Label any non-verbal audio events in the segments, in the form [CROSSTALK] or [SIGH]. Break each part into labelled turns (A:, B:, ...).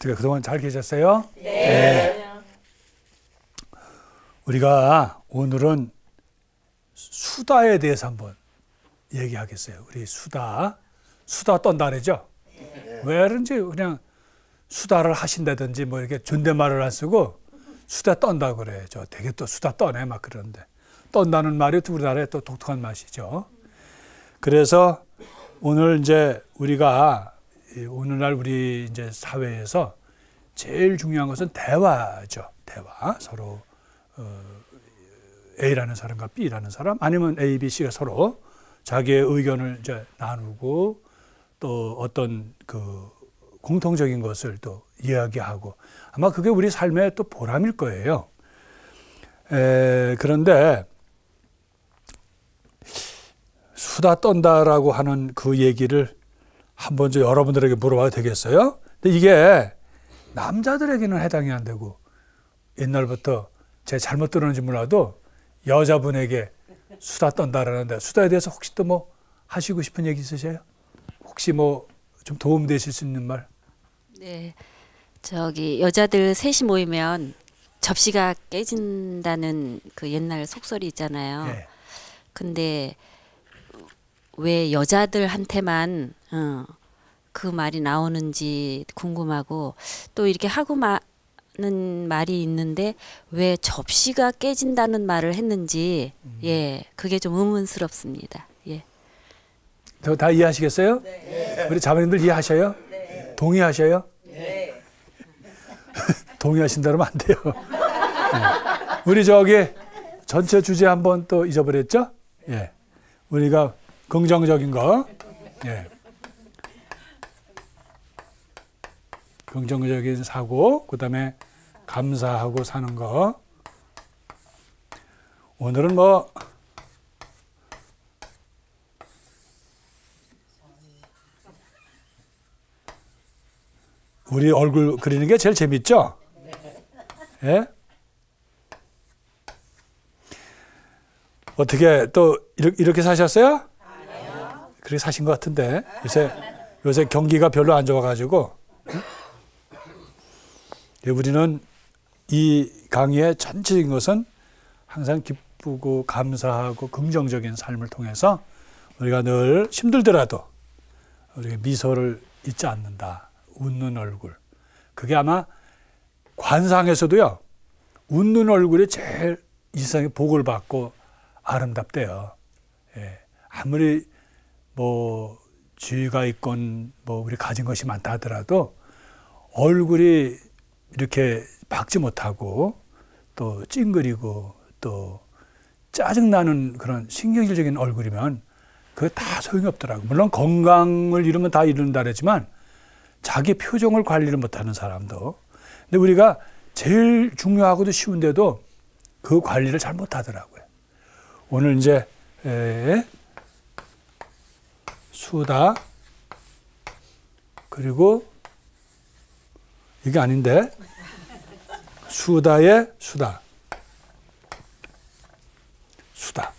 A: 어떻게 그동안 잘 계셨어요? 네. 네. 우리가 오늘은 수다에 대해서 한번 얘기하겠어요. 우리 수다. 수다 떤다래죠? 네. 왜 그런지 그냥 수다를 하신다든지 뭐 이렇게 존댓말을 안 쓰고 수다 떤다 그래. 저 되게 또 수다 떠네 막 그러는데. 떤다는 말이 우리나라의 또 독특한 맛이죠. 그래서 오늘 이제 우리가 예, 오늘날 우리 이제 사회에서 제일 중요한 것은 대화죠. 대화. 서로 어, A라는 사람과 B라는 사람 아니면 A, B, C가 서로 자기의 의견을 이제 나누고 또 어떤 그 공통적인 것을 또 이야기하고 아마 그게 우리 삶의 또 보람일 거예요. 에, 그런데 수다 떤다라고 하는 그 얘기를 한번 좀 여러분들에게 물어봐도 되겠어요? 근데 이게 남자들에게는 해당이 안 되고 옛날부터 제 잘못 들었는지 몰라도 여자분에게 수다 떤다라는데 수다에 대해서 혹시 또 뭐 하시고 싶은 얘기 있으세요? 혹시 뭐 좀 도움 되실 수 있는 말? 네. 저기 여자들 셋이 모이면 접시가 깨진다는 그 옛날 속설이 있잖아요. 네. 근데 왜 여자들한테만 어, 그 말이 나오는지 궁금하고 또 이렇게 하고 마는 말이 있는데 왜 접시가 깨진다는 말을 했는지 음. 예 그게 좀 의문스럽습니다. 예. 다 이해하시겠어요? 네. 우리 자매님들 이해하셔요? 네. 동의하셔요? 네. [LAUGHS] 동의하신다 면안 돼요. 네. 우리 저기 전체 주제 한번 또 잊어버렸죠? 예. 우리가 긍정적인 거. 예. 긍정적인 사고, 그 다음에 감사하고 사는 거. 오늘은 뭐, 우리 얼굴 그리는 게 제일 재밌죠? 예? 어떻게 또 이렇게 사셨어요? 그렇게 사신 것 같은데 요새 요새 경기가 별로 안 좋아가지고 예, 우리는 이 강의의 전체인 것은 항상 기쁘고 감사하고 긍정적인 삶을 통해서 우리가 늘 힘들더라도 우리가 미소를 잊지 않는다. 웃는 얼굴. 그게 아마 관상에서도요. 웃는 얼굴이 제일 이 세상에 복을 받고 아름답대요. 예. 아무리 뭐 지위가 있건 뭐 우리 가진 것이 많다 하더라도 얼굴이 이렇게 박지 못하고 또 찡그리고 또 짜증나는 그런 신경질적인 얼굴이면 그거 다 소용이 없더라고. 물론 건강을 잃으면 다 잃는다 그러지만 자기 표정을 관리를 못하는 사람도. 근데 우리가 제일 중요하고도 쉬운데도 그 관리를 잘 못하더라고요. 오늘 이제 수다 그리고 이게 아닌데 수다의 수다 수다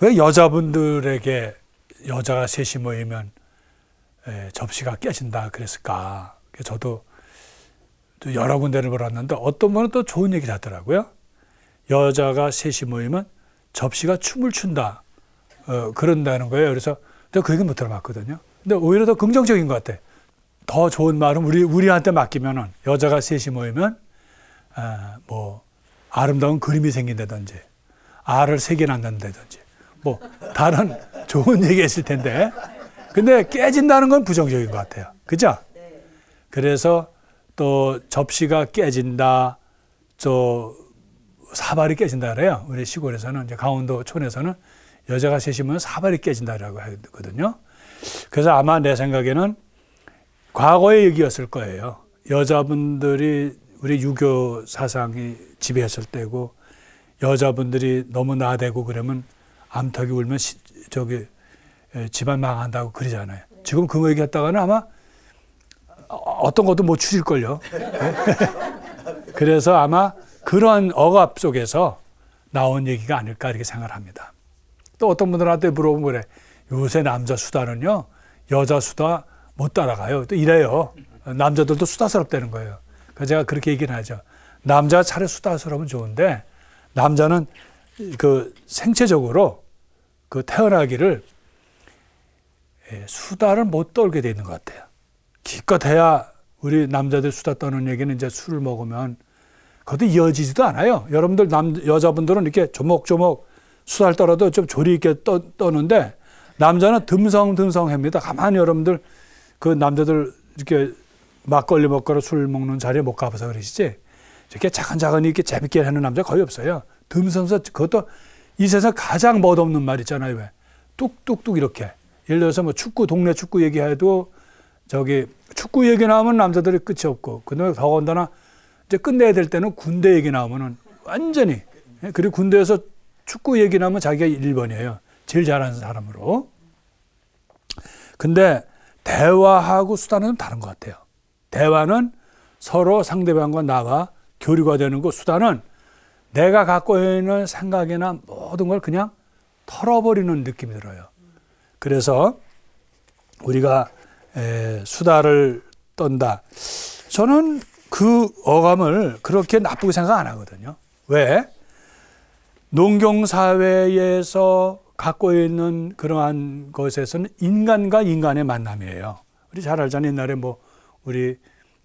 A: 왜 여자분들에게 여자가 셋이 모이면 접시가 깨진다 그랬을까 저도 또 여러 군데를 물었는데 어떤 분은 또 좋은 얘기를 하더라고요. 여자가 셋이 모이면 접시가 춤을 춘다. 어, 그런다는 거예요. 그래서 내가 그얘기못 들어봤거든요. 근데 오히려 더 긍정적인 것 같아. 더 좋은 말은 우리, 우리한테 맡기면은 여자가 셋이 모이면, 아, 뭐, 아름다운 그림이 생긴다든지, 알을 세 개 낳는다든지, 뭐, 다른 [LAUGHS] 좋은 얘기 했을 텐데. 근데 깨진다는 건 부정적인 것 같아요. 그죠? 네. 그래서 또 접시가 깨진다, 또 사발이 깨진다 그래요. 우리 시골에서는 이제 강원도 촌에서는 여자가 셋이면 사발이 깨진다라고 하거든요. 그래서 아마 내 생각에는 과거의 얘기였을 거예요. 여자분들이 우리 유교 사상이 지배했을 때고 여자분들이 너무 나대고 그러면 암탉이 울면 시, 저기 집안 망한다고 그러잖아요. 지금 그거 얘기했다가는 아마 어떤 것도 못 추릴걸요. 예? [LAUGHS] 그래서 아마 그런 억압 속에서 나온 얘기가 아닐까 이렇게 생각을 합니다. 또 어떤 분들한테 물어보면 그래. 요새 남자 수다는요, 여자 수다 못 따라가요. 또 이래요. 남자들도 수다스럽다는 거예요. 그래서 제가 그렇게 얘기를 하죠. 남자차라 수다스러우면 좋은데, 남자는 그 생체적으로 그 태어나기를 예, 수다를 못 떨게 되는것 같아요. 기껏 해야 우리 남자들 수다 떠는 얘기는 이제 술을 먹으면 그것도 이어지지도 않아요. 여러분들 남 여자분들은 이렇게 조목조목 수다를 떨어도 좀 조리 있게 떠, 떠는데 남자는 듬성듬성합니다. 가만히 여러분들 그 남자들 이렇게 막걸리 먹거나 술 먹는 자리에 못 가봐서 그러시지. 이렇게 차근차근 이렇게 재밌게 하는 남자 거의 없어요. 듬성서 그것도 이 세상 가장 멋없는 말 있잖아요. 왜? 뚝뚝뚝 이렇게. 예를 들어서 뭐 축구 동네 축구 얘기해도 저기 축구 얘기 나오면 남자들이 끝이 없고 근데 더군다나 이제 끝내야 될 때는 군대 얘기 나오면은 완전히 예, 그리고 군대에서 축구 얘기 나오면 자기가 1번이에요. 제일 잘하는 사람으로. 근데 대화하고 수단은 다른 것 같아요. 대화는 서로 상대방과 나와 교류가 되는 거 그 수단은 내가 갖고 있는 생각이나 모든 걸 그냥 털어버리는 느낌이 들어요. 그래서 우리가 수다를 떤다. 저는 그 어감을 그렇게 나쁘게 생각 안 하거든요. 왜? 농경 사회에서 갖고 있는 그러한 것에서는 인간과 인간의 만남이에요. 우리 잘 알잖아요. 옛날에 뭐 우리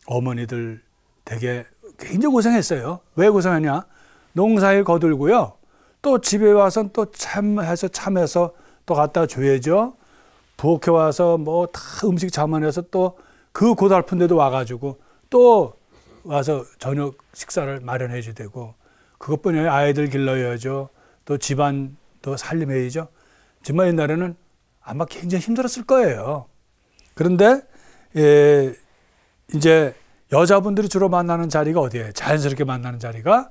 A: 어머니들 되게 굉장히 고생했어요. 왜 고생하냐? 농사일 거들고요. 또 집에 와서 또 참해서 참해서 또 갖다 줘야죠. 부엌에 와서 뭐 다 음식 자만해서 또 그 고달픈 데도 와가지고 또 와서 저녁 식사를 마련해 줘야 되고 그것뿐이 아니라 아이들 길러야죠. 또 집안 또 살림해야죠. 정말 옛날에는 아마 굉장히 힘들었을 거예요. 그런데 예, 이제 여자분들이 주로 만나는 자리가 어디예요? 자연스럽게 만나는 자리가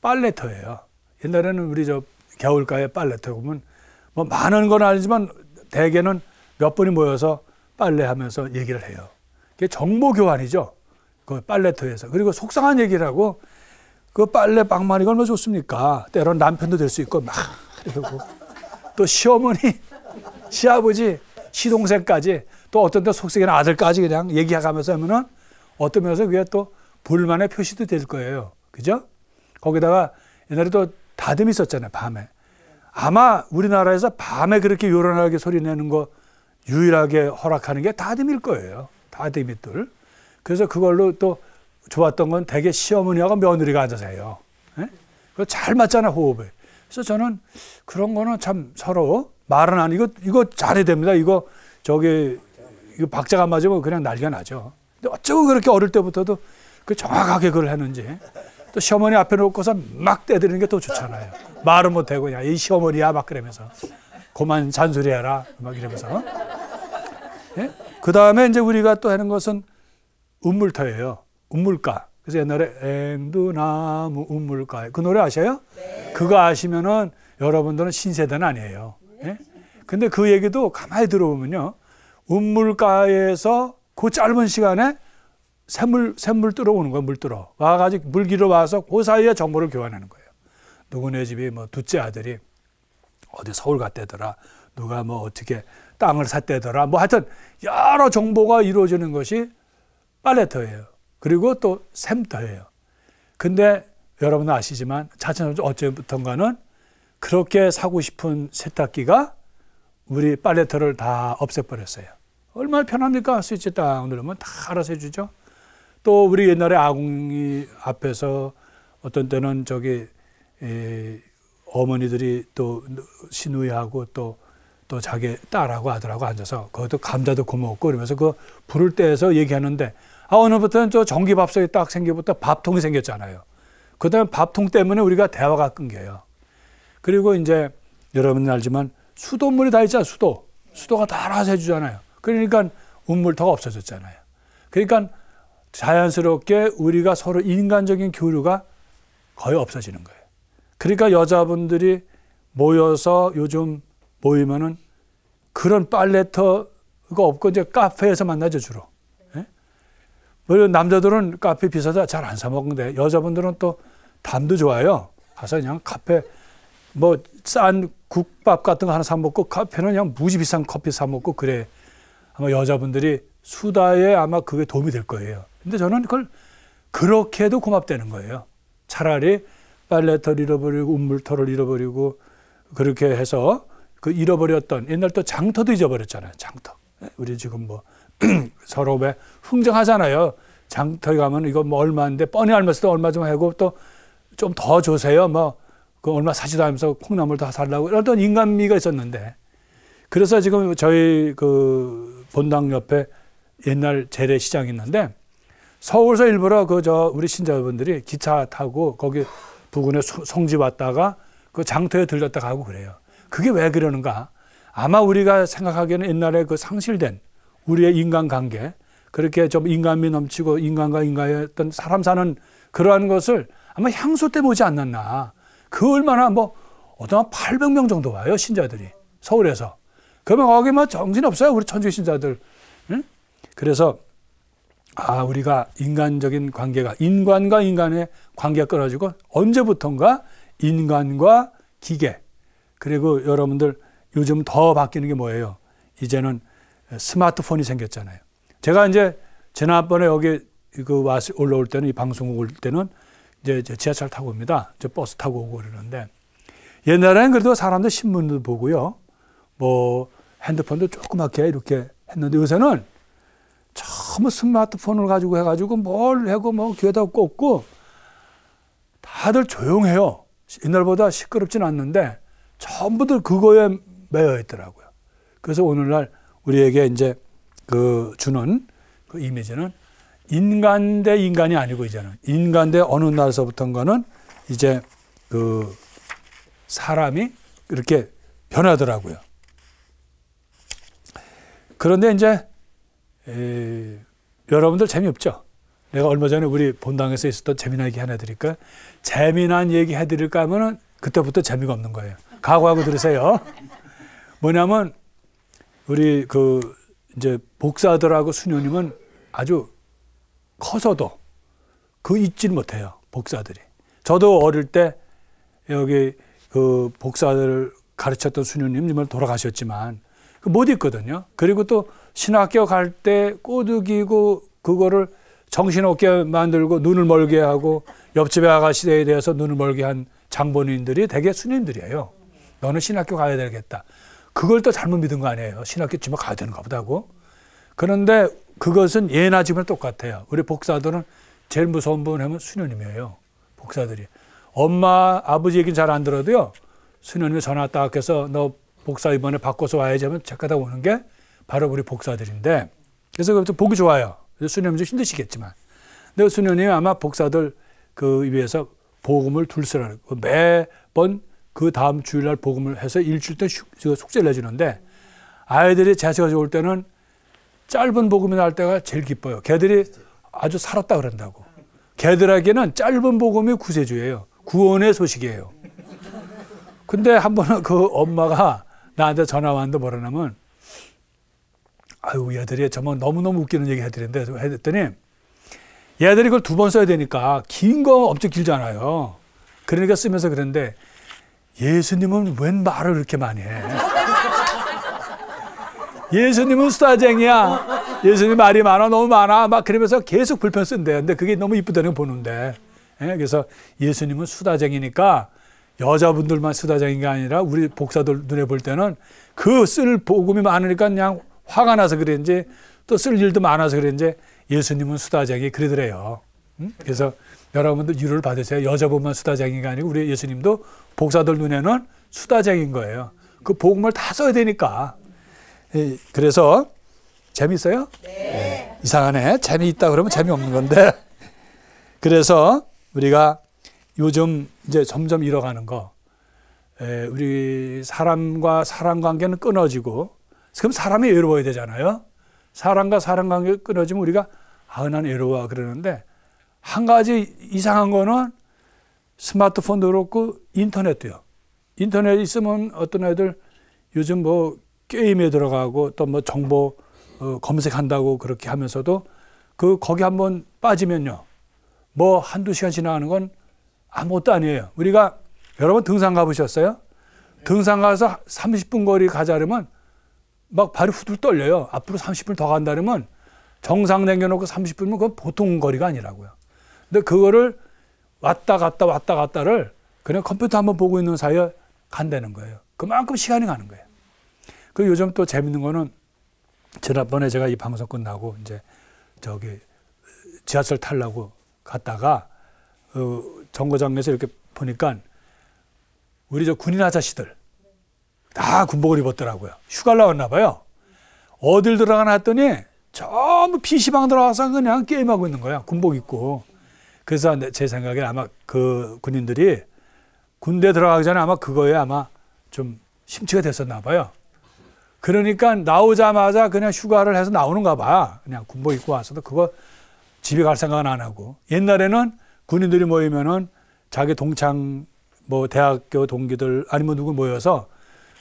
A: 빨래터예요. 옛날에는 우리 저 겨울가에 빨래터 보면 뭐 많은 건 아니지만 대개는 몇 분이 모여서 빨래하면서 얘기를 해요. 그게 정보 교환이죠. 그 빨래터에서. 그리고 속상한 얘기를 하고 그 빨래 빵만이가 얼마나 좋습니까? 때로는 남편도 될 수 있고 막 이러고 또 시어머니, 시아버지, 시동생까지 또 어떤 때 속색이나 아들까지 그냥 얘기하면서 하면은 어떤 면에서 그게 또 불만의 표시도 될 거예요. 그죠? 거기다가 옛날에 또 다듬이 있었잖아요. 밤에. 아마 우리나라에서 밤에 그렇게 요란하게 소리 내는 거 유일하게 허락하는 게 다듬일 거예요. 다듬이들. 그래서 그걸로 또 좋았던 건 대개 시어머니하고 며느리가 앉아서 해요. 예? 그잘 맞잖아, 호흡에. 그래서 저는 그런 거는 참 서로 말은 안, 이거, 이거 잘해야 됩니다. 이거, 저기, 이거 박자가 맞으면 그냥 난리가 나죠. 근데 어쩌고 그렇게 어릴 때부터도 그 정확하게 그걸 했는지. 또 시어머니 앞에 놓고서 막 때드리는 게 더 좋잖아요. 말은 못하고 그냥 이 시어머니야 막 그러면서. 고만 잔소리해라 막 이러면서 예? 그 다음에 이제 우리가 또 하는 것은 음물터예요 음물가 그래서 옛날에 앵두나무 음물가 그 노래 아세요? 네. 그거 아시면은 여러분들은 신세대는 아니에요 예? 근데 그 얘기도 가만히 들어보면요 음물가에서 그 짧은 시간에 샘물, 샘물 뚫어오는 거야, 물 뚫어. 와가지고 물기로 와서 그 사이에 정보를 교환하는 거예요. 누구네 집이 뭐 둘째 아들이 어디 서울 갔대더라. 누가 뭐 어떻게 땅을 샀대더라. 뭐 하여튼 여러 정보가 이루어지는 것이 빨래터예요 그리고 또 샘터예요. 근데 여러분 아시지만 자칫 어째부턴가는 그렇게 사고 싶은 세탁기가 우리 빨래터를다 없애버렸어요. 얼마나 편합니까? 스위치 딱 누르면 다 알아서 해주죠. 또 우리 옛날에 아궁이 앞에서 어떤 때는 저기 어머니들이 또 시누이하고 또, 또 자기 딸하고 아들하고 앉아서 그것도 감자도 구워먹고 이러면서 그 부를 때에서 얘기하는데 아, 오늘부터는 저 전기밥솥이 딱 생겨부터 밥통이 생겼잖아요. 그 다음에 밥통 때문에 우리가 대화가 끊겨요. 그리고 이제 여러분은 알지만 수돗물이 다 있잖아, 수도. 수도가 다 알아서 해주잖아요. 그러니까 운물터가 없어졌잖아요. 그러니까 자연스럽게 우리가 서로 인간적인 교류가 거의 없어지는 거예요. 그러니까 여자분들이 모여서 요즘 모이면은 그런 빨래터가 없고 이제 카페에서 만나죠 주로. 예? 뭐 남자들은 카페 비싸서 잘 안 사 먹는데 여자분들은 또 담도 좋아요. 가서 그냥 카페 뭐 싼 국밥 같은 거 하나 사 먹고 카페는 그냥 무지 비싼 커피 사 먹고 그래. 아마 여자분들이 수다에 아마 그게 도움이 될 거예요. 근데 저는 그걸 그렇게 해도 고맙다는 거예요. 차라리 빨래터를 잃어버리고 우물터를 잃어버리고 그렇게 해서 그 잃어버렸던 옛날 또 장터도 잊어버렸잖아요. 장터. 예, 우리 지금 뭐 [CLEARS THROAT] 서로 왜 흥정하잖아요. 장터에 가면 이거 뭐 얼마인데 뻔히 알면서도 얼마 좀 하고 또 좀 더 주세요. 뭐 그 얼마 사지도 않면서 콩나물 다 살라고 이런 인간미가 있었는데 그래서 지금 저희 그 본당 옆에 옛날 재래시장이 있는데 서울서 일부러 그 저 우리 신자분들이 기차 타고 거기 부근에 성지 왔다가 그 장터에 들렸다 가고 그래요. 그게 왜 그러는가? 아마 우리가 생각하기에는 옛날에 그 상실된 우리의 인간관계 그렇게 좀 인간미 넘치고 인간과 인간의 어떤 사람 사는 그러한 것을 아마 향수 때 보지 않았나. 그 얼마나 뭐 어떤 800명 정도 와요 신자들이 서울에서. 그러면 거기 뭐 정신 없어요 우리 천주 신자들. 응? 그래서 아, 우리가 인간적인 관계가, 인간과 인간의 관계가 끊어지고 언제부턴가 인간과 기계. 그리고 여러분들 요즘 더 바뀌는 게 뭐예요? 이제는 스마트폰이 생겼잖아요. 제가 이제 지난번에 여기 그 와서 올라올 때는 이 방송 올 때는 이제 지하철 타고 옵니다. 저 버스 타고 오고 그러는데 옛날에는 그래도 사람들 신문도 보고요. 뭐 핸드폰도 조그맣게 이렇게 했는데 요새는 전부 스마트폰을 가지고 해가지고 뭘해고뭐 귀에다 꽂고 다들 조용해요. 옛날보다 시끄럽진 않는데 전부들 그거에 매여 있더라고요. 그래서 오늘날 우리에게 이제 그 주는 그 이미지는 인간 대 인간이 아니고 이제는 인간 대 어느 날서부터인가는 이제 그 사람이 이렇게 변하더라고요. 그런데 이제 에, 여러분들 재미없죠? 내가 얼마 전에 우리 본당에서 있었던 재미난 얘기 하나 드릴까? 재미난 얘기 해드릴까 하면은 그때부터 재미가 없는 거예요. 각오하고 들으세요. 뭐냐면 우리 그 이제 복사들하고 수녀님은 아주 커서도 그 잊질 못해요. 복사들이. 저도 어릴 때 여기 그 복사들을 가르쳤던 수녀님 정말 돌아가셨지만 그 못 잊거든요. 그리고 또 신학교 갈 때 꼬드기고 그거를 정신없게 만들고 눈을 멀게 하고 옆집에 아가씨에 대해서 눈을 멀게 한 장본인들이 대개 수님들이에요. 너는 신학교 가야 되겠다. 그걸 또 잘못 믿은 거 아니에요. 신학교 집에 가야 되는가 보다고. 그런데 그것은 예나 지금이 똑같아요. 우리 복사들은 제일 무서운 분 하면 수녀님이에요. 복사들이. 엄마, 아버지 얘기는 잘 안 들어도요. 수녀님이 전화 딱 해서 너 복사 이번에 바꿔서 와야지 하면 제가다 오는 게 바로 우리 복사들인데 그래서 그것도 보기 좋아요. 수녀님 도 힘드시겠지만 근데 수녀님 아마 복사들 그 위해서 복음을 둘쓰라고 그 매번 그 다음 주일날 복음을 해서 일주일 때 숙제를 내주는데 아이들이 자세가 좋을 때는 짧은 복음이 날 때가 제일 기뻐요. 걔들이 아주 살았다 그런다고. 걔들에게는 짧은 복음이 구세주예요. 구원의 소식이에요. 근데 한 번은 그 엄마가 나한테 전화 왔는데 뭐라냐면 아유, 우리 들이 정말 너무너무 웃기는 얘기 해드렸는데, 해드렸더니 얘들이 그걸 두 번 써야 되니까, 긴 거 엄청 길잖아요. 그러니까 쓰면서 그런데, 예수님은 웬 말을 그렇게 많이 해? 예수님은 수다쟁이야. 예수님 말이 많아, 너무 많아. 막 그러면서 계속 불편 쓴대. 요 근데 그게 너무 이쁘다는 보는데. 예, 그래서 예수님은 수다쟁이니까 여자분들만 수다쟁이가 아니라 우리 복사들 눈에 볼 때는 그 쓸 복음이 많으니까 그냥 화가 나서 그랬는지 또 쓸 일도 많아서 그랬는지 예수님은 수다쟁이 그러더래요. 그래서 여러분들 위를 받으세요. 여자분만 수다쟁이가 아니고 우리 예수님도 복사들 눈에는 수다쟁인 거예요. 그 복음을 다 써야 되니까. 예, 그래서 재밌어요? 네. 이상하네. 재미있다 그러면 재미없는 건데. [LAUGHS] 그래서 우리가 요즘 이제 점점 잃어가는 거. 예, 우리 사람과 사람 관계는 끊어지고 그럼 사람이 외로워야 되잖아요. 사람과 사람 관계 가 끊어지면 우리가 아, 흔한 외로워 그러는데 한 가지 이상한 거는 스마트폰도 그렇고 인터넷도요. 인터넷 있으면 어떤 애들 요즘 뭐 게임에 들어가고 또 뭐 정보 어, 검색한다고 그렇게 하면서도 그 거기 한번 빠지면요. 뭐 한두 시간 지나가는 건 아무것도 아니에요. 우리가 여러분 등산 가보셨어요? 등산 가서 30분 거리 가자그러면 막 발이 후들 떨려요. 앞으로 30분 더 간다면 정상 냉겨놓고 30분이면 그건 보통 거리가 아니라고요. 근데 그거를 왔다 갔다 왔다 갔다를 그냥 컴퓨터 한번 보고 있는 사이에 간다는 거예요. 그만큼 시간이 가는 거예요. 그 요즘 또 재밌는 거는 지난번에 제가 이 방송 끝나고 이제 저기 지하철 탈라고 갔다가 그 정거장에서 이렇게 보니까 우리 저 군인 아저씨들 다 군복을 입었더라고요. 휴가를 나왔나 봐요. 어딜 들어가나 더니 전부 PC방 들어가서 그냥 게임하고 있는 거야. 군복 입고. 그래서 제 생각엔 아마 그 군인들이 군대 들어가기 전에 아마 그거에 아마 좀 심취가 됐었나 봐요. 그러니까 나오자마자 그냥 휴가를 해서 나오는가 봐. 그냥 군복 입고 와서도 그거 집에 갈 생각은 안 하고. 옛날에는 군인들이 모이면은 자기 동창 뭐 대학교 동기들 아니면 누구 모여서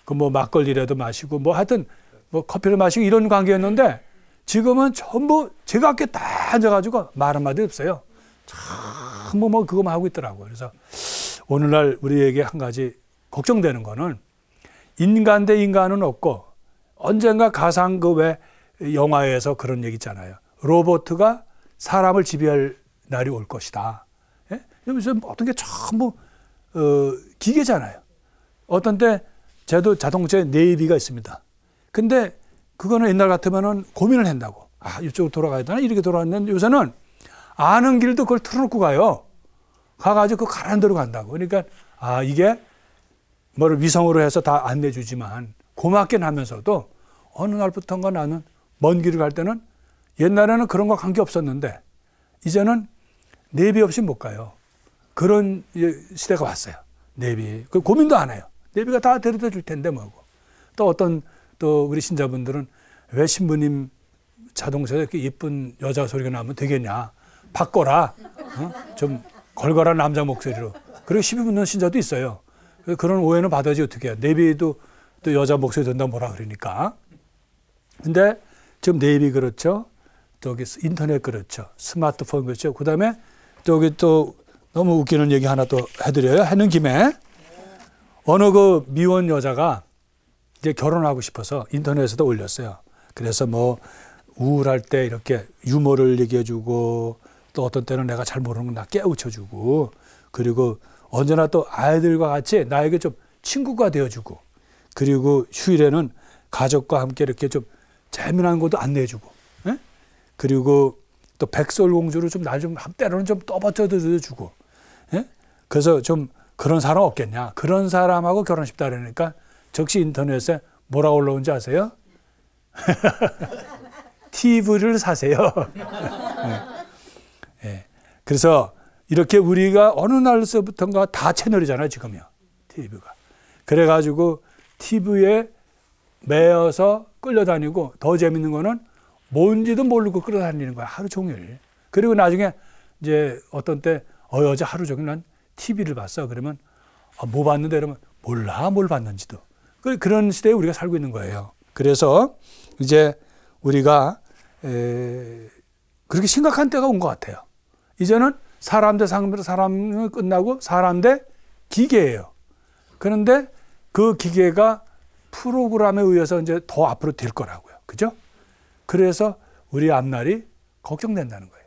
A: 그뭐 막걸리라도 마시고 뭐 하여튼 뭐 커피를 마시고 이런 관계였는데 지금은 전부 제가 앞에 다 앉아가지고 말 한마디 없어요. 참뭐 뭐 그거만 하고 있더라고요. 그래서 오늘날 우리에게 한 가지 걱정되는 거는 인간 대 인간은 없고 언젠가 가상 그 외 영화에서 그런 얘기 있잖아요. 로보트가 사람을 지배할 날이 올 것이다. 예? 요즘 어떤 게 전부 어, 기계잖아요. 어떤 때 저도 자동차에 네이비가 있습니다. 근데 그거는 옛날 같으면은 고민을 한다고. 아, 이쪽으로 돌아가야 되나? 이렇게 돌아왔는데 요새는 아는 길도 그걸 틀어놓고 가요. 가가지고 그 가란 대로 간다고. 그러니까 아, 이게 뭐를 위성으로 해서 다 안내 주지만 고맙긴 하면서도 어느 날부터인가 나는 먼 길을 갈 때는 옛날에는 그런 거 관계 없었는데 이제는 내비 없이 못 가요. 그런 시대가 왔어요. 내비. 그 고민도 안 해요. 예비가 다 데려다 줄 텐데 뭐고. 또 어떤 또 우리 신자분들은 왜 신부님 자동차에 이렇게 예쁜 여자 소리가 나면 되겠냐. 바꿔라. 어? 좀 걸거라 남자 목소리로. 그리고 시비 붙는 신자도 있어요. 그런 오해는 받아지 야 어떻게 해요. 네비도 또 여자 목소리 된다 뭐라 그러니까. 근데 지금 네비 그렇죠. 저기 인터넷 그렇죠. 스마트폰 그렇죠. 그 다음에 저기 또 너무 웃기는 얘기 하나 또 해드려요. 하는 김에 어느 그 미혼 여자가 이제 결혼하고 싶어서 인터넷에다 올렸어요. 그래서 뭐 우울할 때 이렇게 유머를 얘기해주고 또 어떤 때는 내가 잘 모르는 거나 깨우쳐주고 그리고 언제나 또 아이들과 같이 나에게 좀 친구가 되어주고 그리고 휴일에는 가족과 함께 이렇게 좀 재미난 것도 안내해주고 예? 그리고 또 백설공주로 좀날좀 한때로는 좀떠받쳐드려 주고 예? 그래서 좀 그런 사람 없겠냐. 그런 사람하고 결혼 싶다 그러니까 즉시 인터넷에 뭐라 올라온지 아세요? TV를 [LAUGHS] 사세요. [LAUGHS] 네. 네. 그래서 이렇게 우리가 어느 날서부턴가 다 채널이잖아요, 지금요. TV가. 그래가지고 TV에 매여서 끌려다니고 더 재밌는 거는 뭔지도 모르고 끌어다니는 거야, 하루 종일. 그리고 나중에 이제 어떤 때, 어, 어제 하루 종일 난 TV를 봤어. 그러면 아, 뭐 봤는데 그러면 몰라 뭘 봤는지도. 그, 그런 시대에 우리가 살고 있는 거예요. 그래서 이제 우리가 에, 그렇게 심각한 때가 온 것 같아요. 이제는 사람 대 사람, 사람 끝나고 사람 대 기계예요. 그런데 그 기계가 프로그램에 의해서 이제 더 앞으로 될 거라고요. 그죠? 그래서 우리 앞날이 걱정된다는 거예요.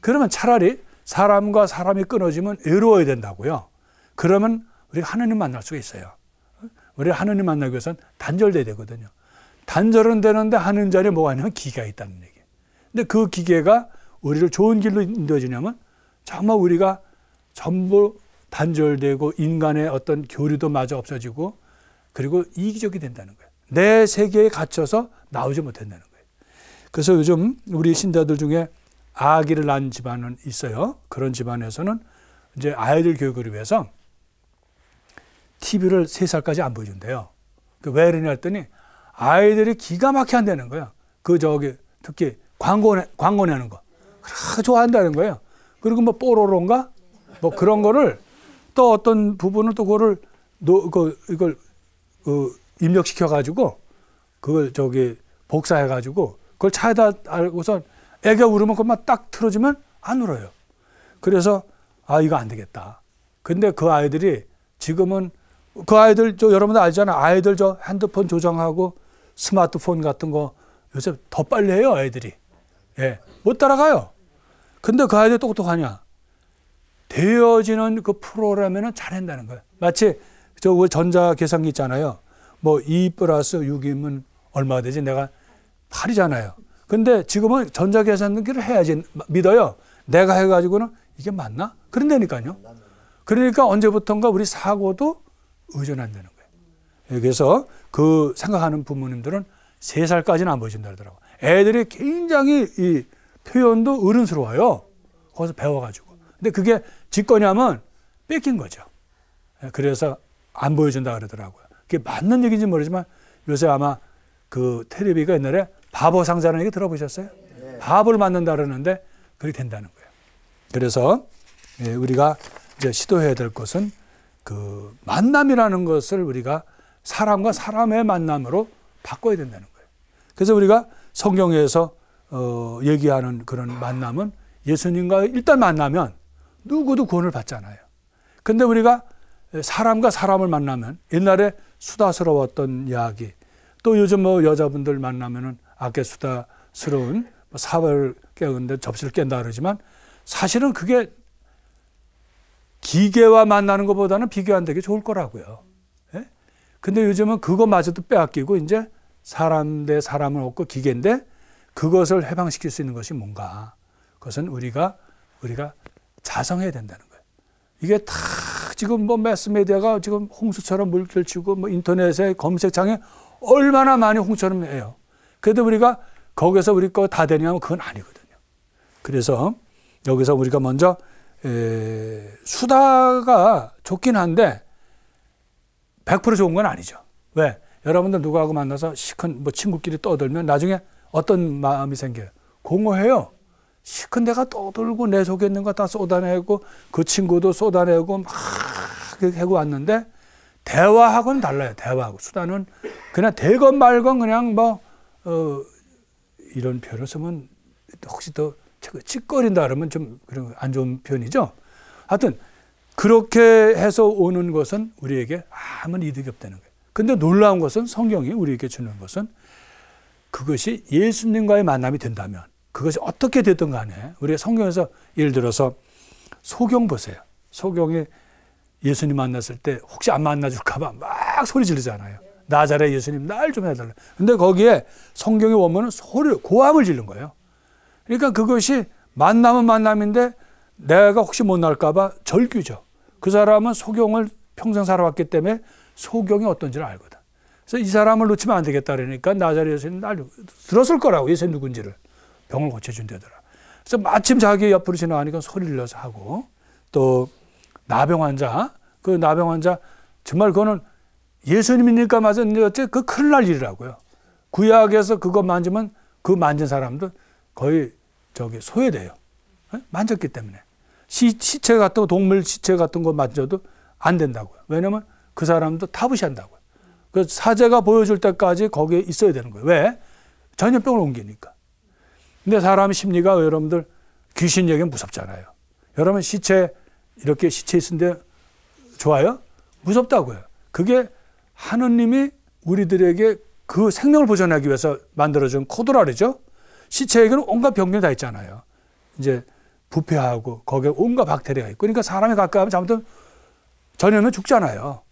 A: 그러면 차라리 사람과 사람이 끊어지면 외로워야 된다고요. 그러면 우리가 하느님 만날 수가 있어요. 우리 하느님 만나기 위해서는 단절돼야 되거든요. 단절은 되는데 하는 자리에 뭐가 있냐면 기계가 있다는 얘기. 근데 그 기계가 우리를 좋은 길로 인도해주냐면 정말 우리가 전부 단절되고 인간의 어떤 교류도 마저 없어지고 그리고 이기적이 된다는 거예요. 내 세계에 갇혀서 나오지 못한다는 거예요. 그래서 요즘 우리 신자들 중에 아기를 낳은 집안은 있어요. 그런 집안에서는 이제 아이들 교육을 위해서 TV를 3살까지 안 보여준대요. 그 왜 이러냐 했더니 아이들이 기가 막히게 한다는 거예요그 저기 특히 광고, 광고 내는 거. 그렇게 좋아한다는 거예요. 그리고 뭐 뽀로로인가? 뭐 그런 거를 또 어떤 부분을또 그거를 노, 그, 이걸 그 입력시켜가지고 그걸 저기 복사해가지고 그걸 차에다 알고서 애가 울으면 그것만 딱 틀어주면 안 울어요. 그래서 아 이거 안 되겠다. 근데 그 아이들이 지금은 그 아이들 저 여러분들 알잖아요. 아이들 저 핸드폰 조정하고 스마트폰 같은 거 요새 더 빨리 해요 아이들이. 예, 못 따라가요. 근데 그 아이들 똑똑하냐? 되어지는 그프로그램에는 잘한다는 거예요. 마치 저 전자 계산기 있잖아요. 뭐 2 플러스 6이면 얼마 되지? 내가 8이잖아요. 근데 지금은 전자계산기를 해야지 믿어요. 내가 해가지고는 이게 맞나? 그런다니까요. 그러니까 언제부턴가 우리 사고도 의존한다는 거예요. 예, 그래서 그 생각하는 부모님들은 세살까지는안 보여준다 하더라고 애들이 굉장히 이 표현도 어른스러워요. 거기서 배워가지고. 근데 그게 직거냐면 뺏긴 거죠. 예, 그래서 안 보여준다 그러더라고요. 그게 맞는 얘기인지 모르지만 요새 아마 그 테레비가 옛날에 바보 상자라는 얘기 들어보셨어요? 밥을 만든다 그러는데 그렇게 된다는 거예요. 그래서 예, 우리가 이제 시도해야 될 것은 그 만남이라는 것을 우리가 사람과 사람의 만남으로 바꿔야 된다는 거예요. 그래서 우리가 성경에서 어 얘기하는 그런 만남은 예수님과 일단 만나면 누구도 구원을 받잖아요. 근데 우리가 사람과 사람을 만나면 옛날에 수다스러웠던 이야기 또 요즘 뭐 여자분들 만나면은 아깨수다스러운 뭐 사벌 깨는데 접시를 깬다 그러지만 사실은 그게 기계와 만나는 것보다는 비교 안 되게 좋을 거라고요. 예? 근데 요즘은 그거마저도 빼앗기고 이제 사람 대 사람을 얻고 기계인데 그것을 해방시킬 수 있는 것이 뭔가. 그것은 우리가, 우리가 자성해야 된다는 거예요. 이게 다 지금 뭐매스메디아가 지금 홍수처럼 물결치고 뭐인터넷에 검색창에 얼마나 많이 홍처럼 수 해요. 그래도 우리가 거기서 우리 거 다 되냐면 그건 아니거든요. 그래서 여기서 우리가 먼저 에, 수다가 좋긴 한데 100% 좋은 건 아니죠. 왜? 여러분들 누구하고 만나서 시큰 뭐 친구끼리 떠들면 나중에 어떤 마음이 생겨요? 공허해요. 시큰 내가 떠들고 내 속에 있는 거 다 쏟아내고 그 친구도 쏟아내고 막 해고 왔는데 대화하고는 달라요. 대화하고 수다는 그냥 대건 말건 그냥 뭐 어, 이런 표현을 쓰면 혹시 더 찌꺼린다 그러면 좀 그런 안 좋은 표현이죠. 하여튼 그렇게 해서 오는 것은 우리에게 아무 이득이 없다는 거예요. 근데 놀라운 것은 성경이 우리에게 주는 것은 그것이 예수님과의 만남이 된다면 그것이 어떻게 되든 간에 우리가 성경에서 예를 들어서 소경 보세요. 소경이 예수님 만났을 때 혹시 안 만나줄까봐 막 소리 지르잖아요. 나자렛 예수님 날 좀 해달라. 근데 거기에 성경의 원문은 소리 고함을 지른 거예요. 그러니까 그것이 만남은 만남인데 내가 혹시 못 날까봐 절규죠. 그 사람은 소경을 평생 살아왔기 때문에 소경이 어떤지를 알거든. 그래서 이 사람을 놓치면 안 되겠다 그러니까 나자리 예수님 날 들었을 거라고 예수님 누군지를 병을 고쳐준다더라. 그래서 마침 자기 옆으로 지나가니까 소리를 내서 하고 또 나병 환자 그 나병 환자 정말 그거는 예수님 믿니까 맞았는데 어째 그 큰일 날 일이라고요. 구약에서 그거 만지면 그 만진 사람도 거의 저기 소외돼요. 예? 만졌기 때문에. 시, 체 같은 거, 동물 시체 같은 거 만져도 안 된다고요. 왜냐면 그 사람도 타부시한다고요. 그 사제가 보여줄 때까지 거기에 있어야 되는 거예요. 왜? 전염병을 옮기니까. 근데 사람 심리가 여러분들 귀신 얘기는 무섭잖아요. 여러분 시체, 이렇게 시체 있는데 좋아요? 무섭다고요. 그게 하느님이 우리들에게 그 생명을 보존하기 위해서 만들어준 코드라르죠. 시체에게는 온갖 병균 다 있잖아요. 이제 부패하고 거기에 온갖 박테리아가 있고 그러니까 사람에 가까우면 잘못하면 전염면 죽잖아요.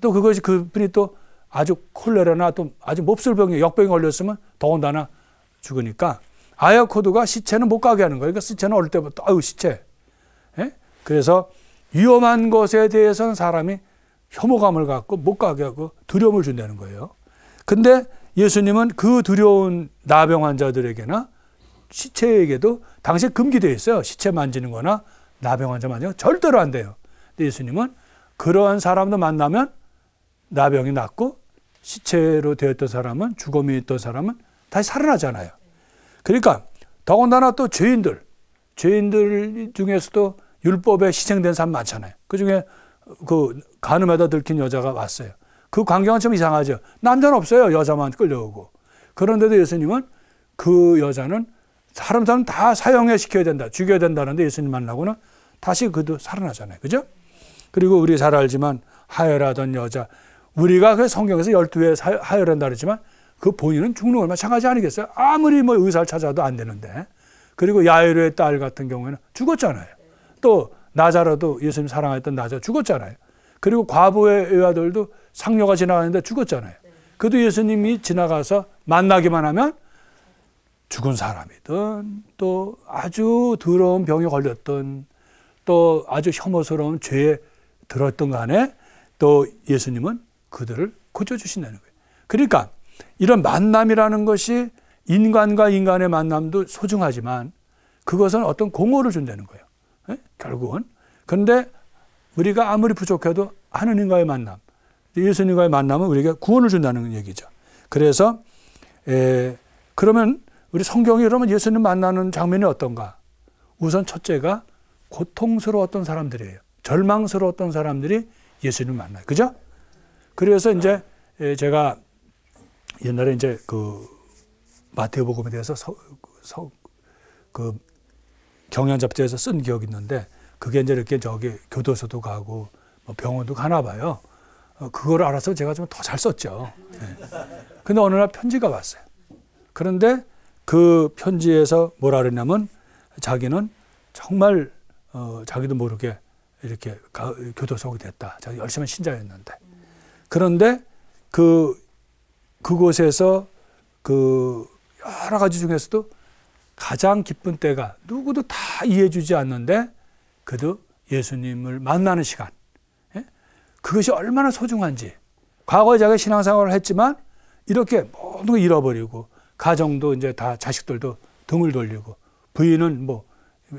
A: 또 그것이 그분이 또 아주 콜레라나 또 아주 몹쓸 병에 역병이 걸렸으면 더군다나 죽으니까 아야 코드가 시체는 못 가게 하는 거예요. 그러니까 시체는 어릴 때부터 아유 시체. 예? 그래서 위험한 것에 대해서는 사람이 혐오감을 갖고 못 가게 하고 두려움을 준다는 거예요. 근데 예수님은 그 두려운 나병 환자들에게나 시체에게도 당시에 금기되어 있어요. 시체 만지는 거나 나병 환자 만지는 거 절대로 안 돼요. 근데 예수님은 그러한 사람도 만나면 나병이 낫고 시체로 되었던 사람은 죽음이 있던 사람은 다시 살아나잖아요. 그러니까 더군다나 또 죄인들, 죄인들 중에서도 율법에 희생된 사람 많잖아요. 그 중에 그가늠에다 들킨 여자가 왔어요. 그 광경은 좀 이상하죠. 남자는 없어요. 여자만 끌려오고. 그런데도 예수님은 그 여자는 사람 사람 다 사형에 시켜야 된다. 죽여야 된다는데 예수님 만나고는 다시 그도 살아나잖아요. 그죠? 그리고 우리 잘 알지만 하혈하던 여자. 우리가 그 성경에서 12회 하혈한다 그랬지만 그 본인은 죽는 건 마찬가지 아니겠어요? 아무리 뭐 의사를 찾아도 안 되는데. 그리고 야이로의 딸 같은 경우에는 죽었잖아요. 또 나자라도 예수님 사랑했던 나자 죽었잖아요. 그리고 과부의 의아들도 상녀가 지나가는데 죽었잖아요. 그도 예수님이 지나가서 만나기만 하면 죽은 사람이든 또 아주 더러운 병에 걸렸던 또 아주 혐오스러운 죄에 들었던 간에 또 예수님은 그들을 고쳐주신다는 거예요. 그러니까 이런 만남이라는 것이 인간과 인간의 만남도 소중하지만 그것은 어떤 공허를 준다는 거예요. 예? 결국은. 그런데 우리가 아무리 부족해도 하느님과의 만남, 예수님과의 만남은 우리에게 구원을 준다는 얘기죠. 그래서 에, 그러면 우리 성경이 그러면 예수님 만나는 장면이 어떤가? 우선 첫째가 고통스러웠던 사람들이에요. 절망스러웠던 사람들이 예수님 만나요. 그죠? 그래서 이제 제가 옛날에 이제 그 마태복음에 대해서 서, 그 서, 그 경연 잡지에서 쓴 기억이 있는데 그게 이제 이렇게 저기 교도소도 가고 뭐 병원도 가나 봐요. 어, 그걸 알아서 제가 좀 더 잘 썼죠. 네. 근데 어느 날 편지가 왔어요. 그런데 그 편지에서 뭐라 그랬냐면 자기는 정말 어, 자기도 모르게 이렇게 가, 교도소가 됐다. 자기 열심히 신자였는데. 그런데 그 그곳에서 그 여러 가지 중에서도 가장 기쁜 때가 누구도 다 이해해주지 않는데 그도 예수님을 만나는 시간 예? 그것이 얼마나 소중한지 과거에 자기 신앙생활을 했지만 이렇게 모든 걸 잃어버리고 가정도 이제 다 자식들도 등을 돌리고 부인은 뭐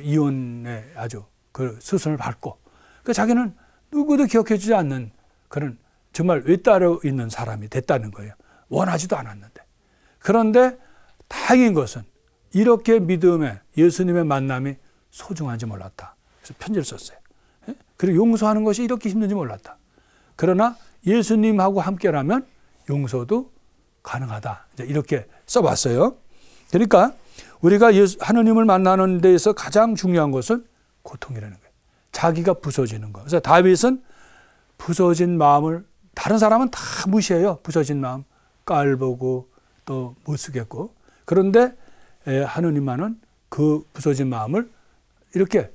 A: 이혼에 아주 그 수순을 밟고 그 자기는 누구도 기억해주지 않는 그런 정말 외따로 있는 사람이 됐다는 거예요. 원하지도 않았는데 그런데 다행인 것은 이렇게 믿음에 예수님의 만남이 소중한지 몰랐다. 그래서 편지를 썼어요. 예? 그리고 용서하는 것이 이렇게 힘든지 몰랐다. 그러나 예수님하고 함께라면 용서도 가능하다. 이렇게 써봤어요. 그러니까 우리가 예수, 하느님을 만나는 데에서 가장 중요한 것은 고통이라는 거예요. 자기가 부서지는 거. 그래서 다윗은 부서진 마음을 다른 사람은 다 무시해요. 부서진 마음 깔보고 또 못 쓰겠고. 그런데 하느님만은 그 부서진 마음을 이렇게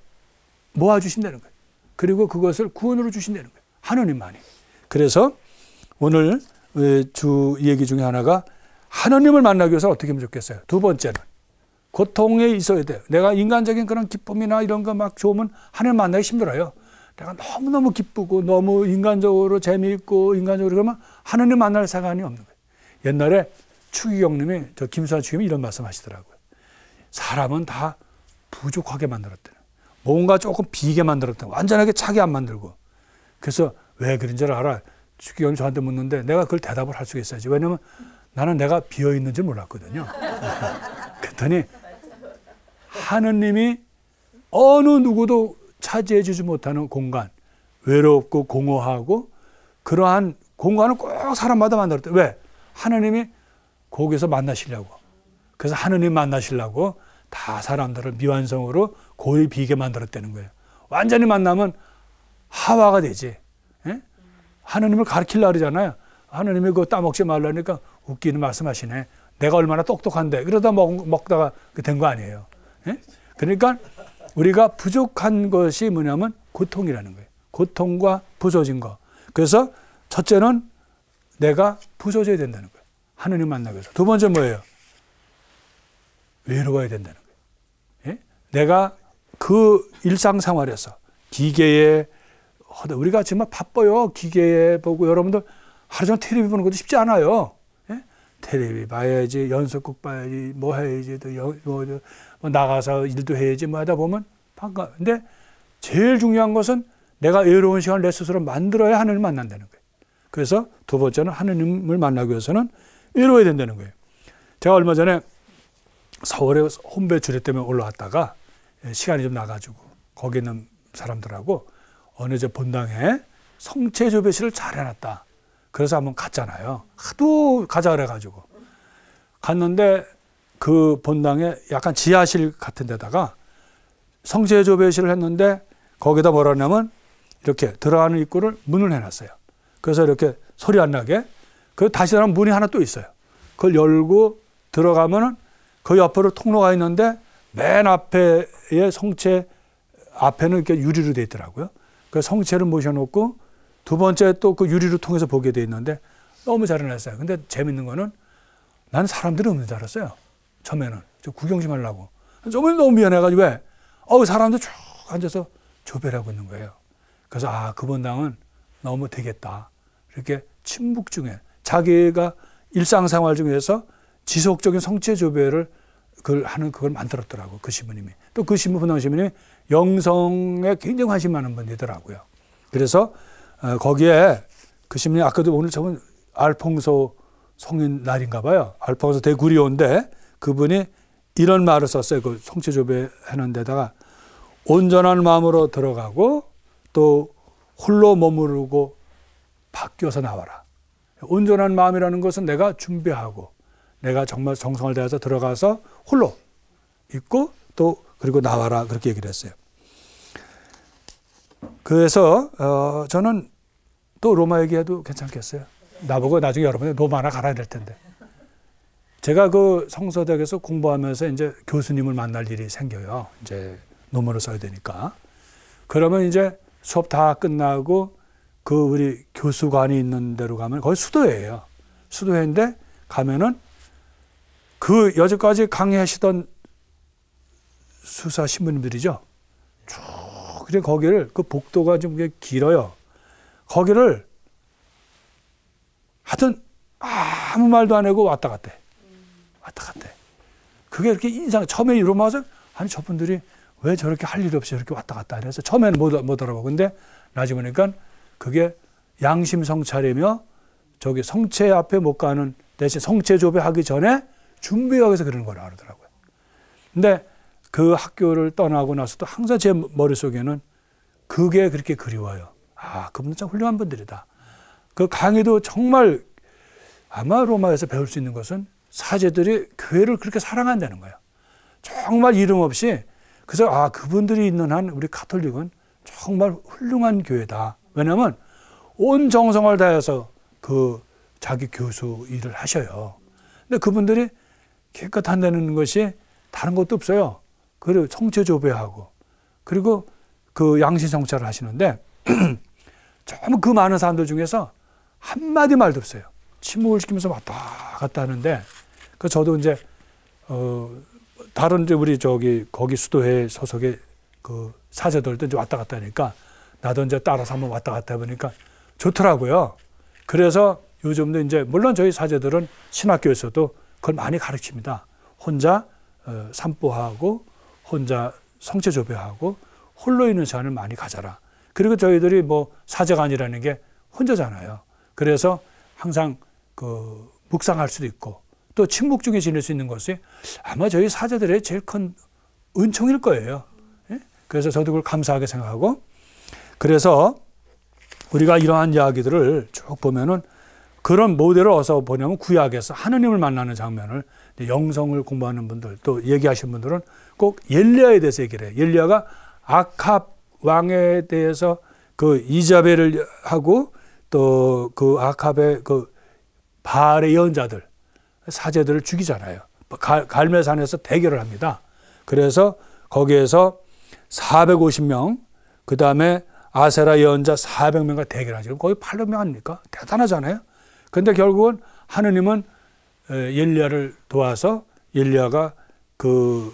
A: 모아주신다는 거예요. 그리고 그것을 구원으로 주신다는 거예요. 하느님만이. 그래서 오늘 주 얘기 중에 하나가 하느님을 만나기 위해서 어떻게 하면 좋겠어요? 두 번째는 고통에 있어야 돼요. 내가 인간적인 그런 기쁨이나 이런 거 막 좋으면 하늘 만나기 힘들어요. 내가 너무너무 기쁘고 너무 인간적으로 재미있고 인간적으로 그러면 하느님 만날 사관이 없는 거예요. 옛날에 추기경님이 저 김수환 추기님 이런 말씀 하시더라고요. 사람은 다 부족하게 만들었대요. 뭔가 조금 비게 만들었다. 완전하게 차게 안 만들고. 그래서 왜 그런 줄 알아? 주기영 저한테 묻는데 내가 그걸 대답을 할 수 있어야지. 왜냐면 나는 내가 비어 있는 줄 몰랐거든요. [LAUGHS] 그랬더니 하느님이 어느 누구도 차지해 주지 못하는 공간, 외롭고 공허하고 그러한 공간을 꼭 사람마다 만들었대. 왜? 하느님이 거기서 만나시려고. 그래서 하느님 만나시려고 다 사람들을 미완성으로 고의 비게 만들었다는 거예요. 완전히 만나면 하와가 되지. 예? 하느님을 가르치려 그러잖아요. 하느님이 그거 따먹지 말라니까 웃기는 말씀하시네. 내가 얼마나 똑똑한데. 이러다 먹, 먹다가 그 된거 아니에요. 예? 그러니까 우리가 부족한 것이 뭐냐면 고통이라는 거예요. 고통과 부서진 거. 그래서 첫째는 내가 부서져야 된다는 거예요. 하느님 만나기 위해서. 두 번째 뭐예요? 외로워야 된다는 거예요. 예? 내가 그 일상생활에서 기계에 우리가 정말 바빠요. 기계에 보고 여러분들 하루 종일 텔레비 보는 것도 쉽지 않아요. 예? 텔레비 봐야지 연속극 봐야지 뭐 해야지 뭐, 뭐, 나가서 일도 해야지 뭐 하다 보면 반가. 근데 제일 중요한 것은 내가 외로운 시간을 내 스스로 만들어야 하늘을 만난다는 거예요. 그래서 두 번째는 하느님을 만나기 위해서는 외로워야 된다는 거예요. 제가 얼마 전에 서울에 혼배 주례 때문에 올라왔다가 예, 시간이 좀 나가지고 거기 있는 사람들하고 어느 저 본당에 성체 조배식을 잘 해놨다. 그래서 한번 갔잖아요. 하도 가자 그래가지고 갔는데 그 본당에 약간 지하실 같은 데다가 성체 조배식을 했는데 거기다 뭐라 냐면 이렇게 들어가는 입구를 문을 해놨어요. 그래서 이렇게 소리 안 나게 그 다시 나면 문이 하나 또 있어요. 그걸 열고 들어가면은 그 옆으로 통로가 있는데 맨 앞에의 성체 앞에는 이렇게 유리로 돼 있더라고요. 그 성체를 모셔놓고 두 번째 또 그 유리로 통해서 보게 돼 있는데 너무 잘 해놨어요. 근데 재밌는 거는 난 사람들이 없는 줄 알았어요. 처음에는. 저 구경 좀 하려고. 처음에 너무 미안해가지고 왜? 어우, 사람들 쭉 앉아서 조별하고 있는 거예요. 그래서 아, 그분당은 너무 되겠다. 이렇게 침묵 중에 자기가 일상생활 중에서 지속적인 성체 조배를 그걸 하는 그걸 만들었더라고 그신부님이또 그 신부 분당 시부님이 영성에 굉장히 관심 많은 분이더라고요. 그래서 어, 거기에 그신부님 아까도 오늘 저번 알퐁소 성인 날인가 봐요. 알퐁소 대구리온데 그분이 이런 말을 썼어요. 그 성체 조배 하는 데다가 온전한 마음으로 들어가고 또 홀로 머무르고 바뀌어서 나와라. 온전한 마음이라는 것은 내가 준비하고 내가 정말 정성을 다해서 들어가서 홀로 있고 또 그리고 나와라 그렇게 얘기를 했어요. 그래서 어, 저는 또 로마 얘기해도 괜찮겠어요. 나보고 나중에 여러분이 로마 하나 가라 이럴 텐데. 제가 그 성서대학에서 공부하면서 이제 교수님을 만날 일이 생겨요. 이제 논문을 써야 되니까. 그러면 이제 수업 다 끝나고 그 우리 교수관이 있는 데로 가면 거의 수도예요 수도회인데 가면은 그여태까지 강의하시던 수사 신부님들이죠. 쭉 그래 거기를 그 복도가 좀 길어요. 거기를 하여튼 아무 말도 안 하고 왔다 갔대. 왔다 갔대. 그게 이렇게 인상 처음에 이러면 서 아니 저분들이 왜 저렇게 할 일 없이 이렇게 왔다 갔다 해서 처음에는 못, 못 알아보고 근데 나중에 보니까 그게 양심 성찰이며 저기 성체 앞에 못 가는 대신 성체 조배하기 전에 준비하기위해서 그러는 거라 그러더라고요. 근데 그 학교를 떠나고 나서도 항상 제 머릿속에는 그게 그렇게 그리워요. 아, 그분들 참 훌륭한 분들이다. 그 강의도 정말 아마 로마에서 배울 수 있는 것은 사제들이 교회를 그렇게 사랑한다는 거예요. 정말 이름 없이 그래서 아 그분들이 있는 한 우리 카톨릭은 정말 훌륭한 교회다. 왜냐하면 온 정성을 다해서 그 자기 교수 일을 하셔요. 근데 그분들이 깨끗한다는 것이 다른 것도 없어요. 그리고 성체 조배하고 그리고 그 양심 성찰을 하시는데 [CLEARS THROAT] 정말 그 많은 사람들 중에서 한 마디 말도 없어요. 침묵을 시키면서 왔다 갔다 하는데 그 저도 이제 어 다른 이제 우리 저기 거기 수도회 소속의 그 사제들도 이제 왔다 갔다 하니까 나도 이제 따라서 한번 왔다 갔다 해보니까 좋더라고요. 그래서 요즘도 이제 물론 저희 사제들은 신학교에서도 그걸 많이 가르칩니다. 혼자 산보하고 어, 혼자 성체조배하고 홀로 있는 시간을 많이 가져라. 그리고 저희들이 뭐 사제관이라는 게 혼자잖아요. 그래서 항상 그 묵상할 수도 있고 또 침묵 중에 지낼 수 있는 것이 아마 저희 사제들의 제일 큰 은총일 거예요. 예? 그래서 저도 그걸 감사하게 생각하고 그래서 우리가 이러한 이야기들을 쭉 보면은 그런 모델을 어서 보냐면 구약에서 하느님을 만나는 장면을 영성을 공부하는 분들 또 얘기하신 분들은 꼭 옐리야에 대해서 얘기를 해요. 옐리야가 아합 왕에 대해서 그 이자벨을 하고 또 그 아합의 그 바알의 연자들 사제들을 죽이잖아요. 갈, 메산에서 대결을 합니다. 그래서 거기에서 450명 그다음에 아세라 연자 400명과 대결하죠. 거의 800명 아닙니까? 대단하잖아요. 근데 결국은 하느님은 엘리야를 도와서 엘리야가 그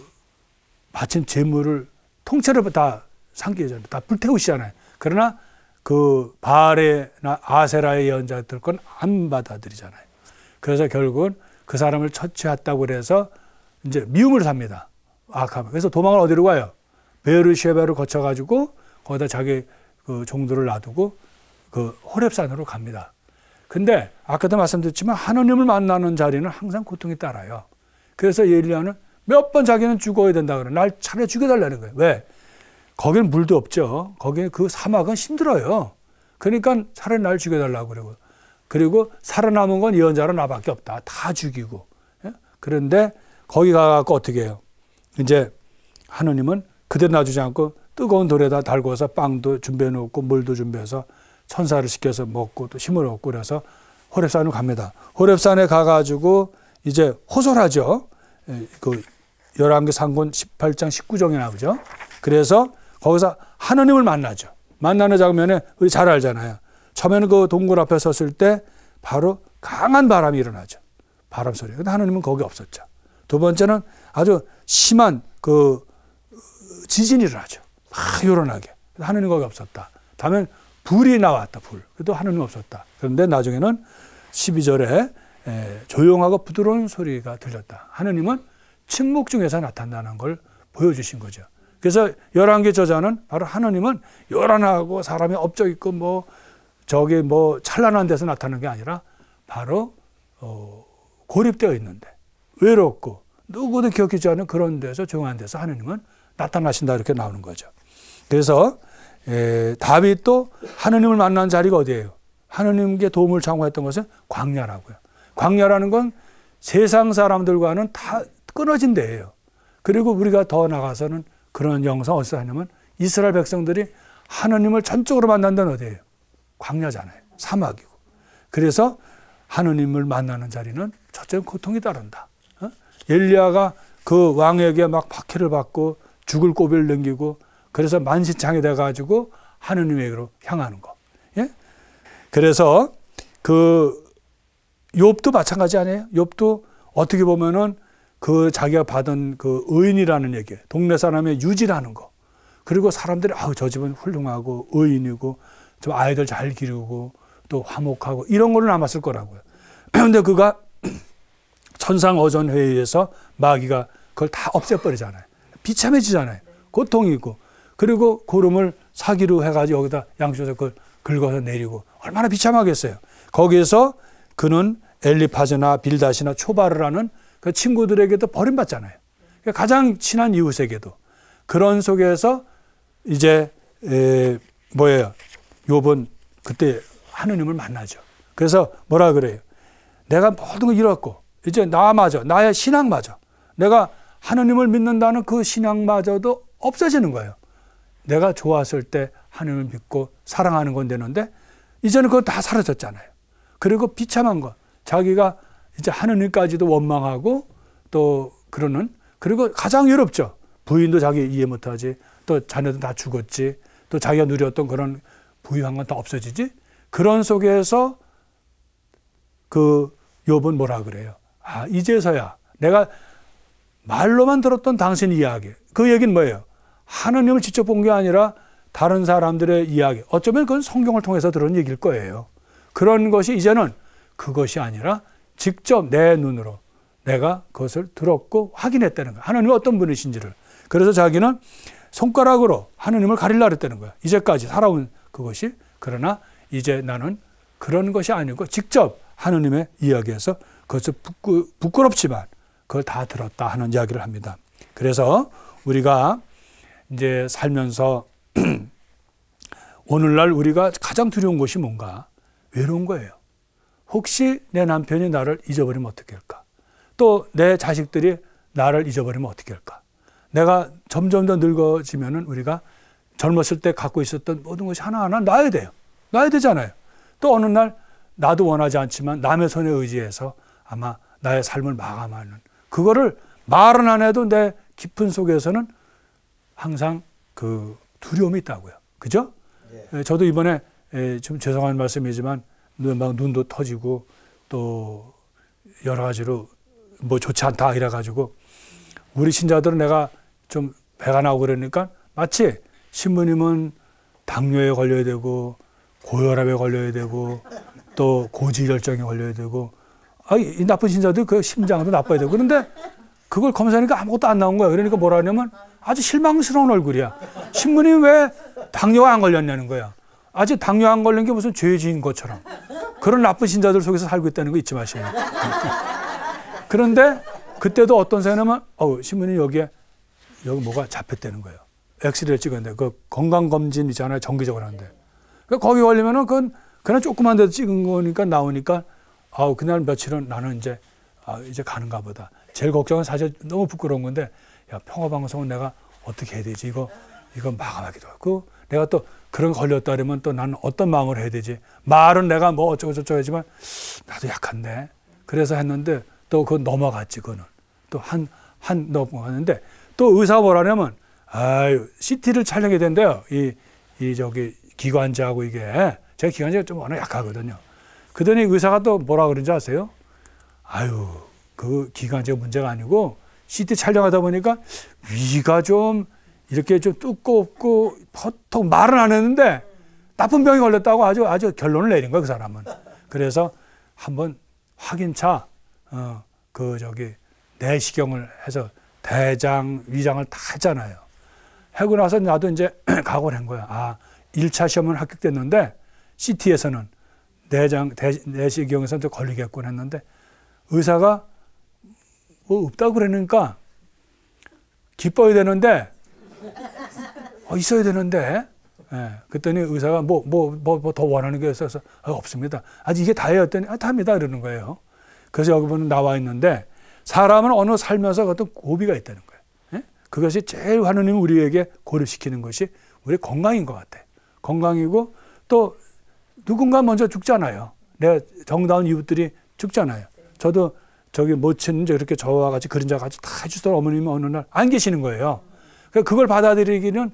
A: 마침 재물을 통째로 다 삼키잖아요. 다 불태우시잖아요. 그러나 그 바알이나 아세라의 연언자들건 안 받아들이잖아요. 그래서 결국은 그 사람을 처치했다고 그래서 이제 미움을 삽니다. 악함. 그래서 도망을 어디로 가요? 베르쉐바를 거쳐가지고 거기다 자기 그 종들을 놔두고 그 호랩산으로 갑니다. 근데 아까도 말씀드렸지만 하느님을 만나는 자리는 항상 고통이 따라요. 그래서 예리야는 몇 번 자기는 죽어야 된다 그래. 날 차례 죽여달라는 거예요. 왜? 거기는 물도 없죠. 거기는 그 사막은 힘들어요. 그러니까 차라날 죽여달라고 그러고. 그리고 살아남은 건 예언자로 나밖에 없다. 다 죽이고. 예? 그런데 거기 가갖고 어떻게 해요? 이제 하느님은 그대 로 놔주지 않고 뜨거운 돌에다 달궈서 빵도 준비해 놓고 물도 준비해서 천사를 시켜서 먹고 또 힘을 얻고 그래서 호랩산으로 갑니다. 호랩산에 가가지고 이제 호솔하죠. 예, 그 11개 상권 18장 19정에 나오죠. 그래서 거기서 하나님을 만나죠. 만나는 장면에 우리 잘 알잖아요. 처음에는 그 동굴 앞에 섰을 때 바로 강한 바람이 일어나죠. 바람 소리. 근데 하나님은 거기 없었죠. 두 번째는 아주 심한 그 지진이 일어나죠. 막 요란하게. 하나님 거기 없었다. 다음엔 불이 나왔다, 불. 그래도 하늘은 없었다. 그런데 나중에는 12절에 조용하고 부드러운 소리가 들렸다. 하느님은 침묵 중에서 나타나는 걸 보여주신 거죠. 그래서 열한개 저자는 바로 하느님은 요란하고 사람이 업적 있고 뭐 저기 뭐 찬란한 데서 나타나게 아니라 바로 어 고립되어 있는데 외롭고 누구도 기억하지 않은 그런 데서 조용한 데서 하느님은 나타나신다 이렇게 나오는 거죠. 그래서 에, 예, 다윗도 하느님을 만난 자리가 어디예요? 하느님께 도움을 청구했던 것은 광야라고요. 광야라는 건 세상 사람들과는 다 끊어진 데예요. 그리고 우리가 더 나가서는 그런 영성 어디서 하냐면 이스라엘 백성들이 하느님을 전적으로 만난 데는 어디예요? 광야잖아요. 사막이고. 그래서 하느님을 만나는 자리는 첫째는 고통이 따른다. 어? 엘리야가 그 왕에게 막 박해를 받고 죽을 고비를 넘기고 그래서 만신창이돼 가지고 하느님에게로 향하는 거. 예? 그래서 그 욥도 마찬가지 아니에요? 욥도 어떻게 보면은 그 자기가 받은 그 의인이라는 얘기, 동네 사람의 유지라는 거. 그리고 사람들이 아저 집은 훌륭하고 의인이고 좀 아이들 잘 기르고 또 화목하고 이런 걸로 남았을 거라고요. 그런데 [CLEARS THROAT] 그가 [CLEARS THROAT] 천상 어전 회의에서 마귀가 그걸 다 없애버리잖아요. 비참해지잖아요. 고통이고 그리고 구름을 사기로 해가지고 여기다 양쪽에서 그걸 긁어서 내리고 얼마나 비참하겠어요. 거기에서 그는 엘리파즈나 빌다시나 초바르라는 그 친구들에게도 버림받잖아요. 그러니까 가장 친한 이웃에게도 그런 속에서 이제 뭐예요? 요번 그때 하느님을 만나죠. 그래서 뭐라 그래요? 내가 모든 걸 잃었고 이제 나마저 나의 신앙마저 내가 하느님을 믿는다는 그 신앙마저도 없어지는 거예요. 내가 좋았을 때 하나님을 믿고 사랑하는 건 되는데 이제는 그거 다 사라졌잖아요. 그리고 비참한 거 자기가 이제 하느님까지도 원망하고 또 그러는 그리고 가장 외롭죠. 부인도 자기 이해 못하지 또 자녀도 다 죽었지 또 자기가 누렸던 그런 부유한 건 다 없어지지 그런 속에서 그 욥은 뭐라 그래요? 아 이제서야 내가 말로만 들었던 당신 이야기 그 얘기는 뭐예요? 하느님을 직접 본 게 아니라 다른 사람들의 이야기, 어쩌면 그건 성경을 통해서 들은 얘기일 거예요. 그런 것이 이제는 그것이 아니라 직접 내 눈으로 내가 그것을 들었고 확인했다는 거야. 하느님 어떤 분이신지를. 그래서 자기는 손가락으로 하느님을 가리려 했다는 거야. 이제까지 살아온 그것이. 그러나 이제 나는 그런 것이 아니고 직접 하느님의 이야기에서 그것을 부끄, 부끄럽지만 그걸 다 들었다 하는 이야기를 합니다. 그래서 우리가 이제 살면서 [CLEARS THROAT] 오늘날 우리가 가장 두려운 것이 뭔가 외로운 거예요. 혹시 내 남편이 나를 잊어버리면 어떻게 할까? 또 내 자식들이 나를 잊어버리면 어떻게 할까? 내가 점점 더 늙어지면은 우리가 젊었을 때 갖고 있었던 모든 것이 하나하나 놔야 돼요. 놔야 되잖아요. 또 어느 날 나도 원하지 않지만 남의 손에 의지해서 아마 나의 삶을 마감하는 그거를 말은 안 해도 내 깊은 속에서는 항상 그 두려움이 있다고요. 그죠? 예. 예 저도 이번에 예, 좀 죄송한 말씀이지만 막 눈도 터지고 또 여러 가지로 뭐 좋지 않다 이래 가지고 우리 신자들은 내가 좀 배가 나오고 그러니까 마치 신부님은 당뇨에 걸려야 되고 고혈압에 걸려야 되고 또 고지혈증에 걸려야 되고 아이 나쁜 신자들 그 심장도 나빠야 되고 그런데 그걸 검사하니까 아무것도 안 나온 거야. 그러니까 뭐라 하냐면 아주 실망스러운 얼굴이야. 신부님 왜 당뇨가 안 걸렸냐는 거야. 아직 당뇨 안 걸린 게 무슨 죄지인 것처럼. 그런 나쁜 신자들 속에서 살고 있다는 거 잊지 마시고. 그런데 그때도 어떤 사람은 어우 신부님 여기에 여기 뭐가 잡혔다는 거예요. 엑스레이를 찍었는데 그 건강 검진 있잖아요. 정기적으로 하는데. 그 거기 걸리면은 그건 그냥 조그만 데서 찍은 거니까 나오니까 아우 그날 며칠은 나는 이제 아 이제 가는가 보다. 제일 걱정은 사실 너무 부끄러운 건데 야 평화방송은 내가 어떻게 해야 되지 이거 이거 마감하기도 하고 내가 또 그런 걸렸다 그러면 또 나는 어떤 마음으로 해야 되지 말은 내가 뭐 어쩌고 저쩌고 하지만 나도 약한데 그래서 했는데 또 그 넘어갔지 그거는 또 한 한 넘어갔는데 또의사 뭐라냐면 아유 CT를 촬영해야 된대요 이 이 저기 기관지하고 이게 제가 기관지가 좀 워낙 약하거든요 그더니 의사가 또 뭐라 그런지 아세요 아유 그 기관지가 문제가 아니고 시 d 촬영하다 보니까 위가 좀 이렇게 좀 두껍고 퍼통 말은 안 했는데 나쁜 병이 걸렸다고 아주 아주 결론을 내린 거야 그 사람은. 그래서 한번 확인차 어, 그 저기 내시경을 해서 대장, 위장을 다 했잖아요. 하고 나서 나도 이제 [CLEARS THROAT] 각오를 한 거야. 아, 1차 시험은 합격됐는데 CT에서는 내장, 대, 내시경에서는 걸리겠군 했는데 의사가 뭐 없다고 그러니까 기뻐야 되는데 어, 있어야 되는데 예, 그랬더니 의사가 뭐 뭐 뭐더 뭐 원하는 게 있어서 아, 없습니다. 아직 이게 다예요. 했더니 아, 답니다. 이러는 거예요. 그래서 여기 보면 나와 있는데 사람은 어느 살면서 어떤 고비가 있다는 거예요. 예? 그것이 제일 하느님 우리에게 고려시키는 것이 우리 건강인 것 같아. 건강이고 또 누군가 먼저 죽잖아요. 내가 정다운 이웃들이 죽잖아요. 저도 저기 못 뭐 쳤는데 그렇게 저와 같이 그런자 같이 다 해주던 어머님이 어느 날 안 계시는 거예요. 그 그걸 받아들이기는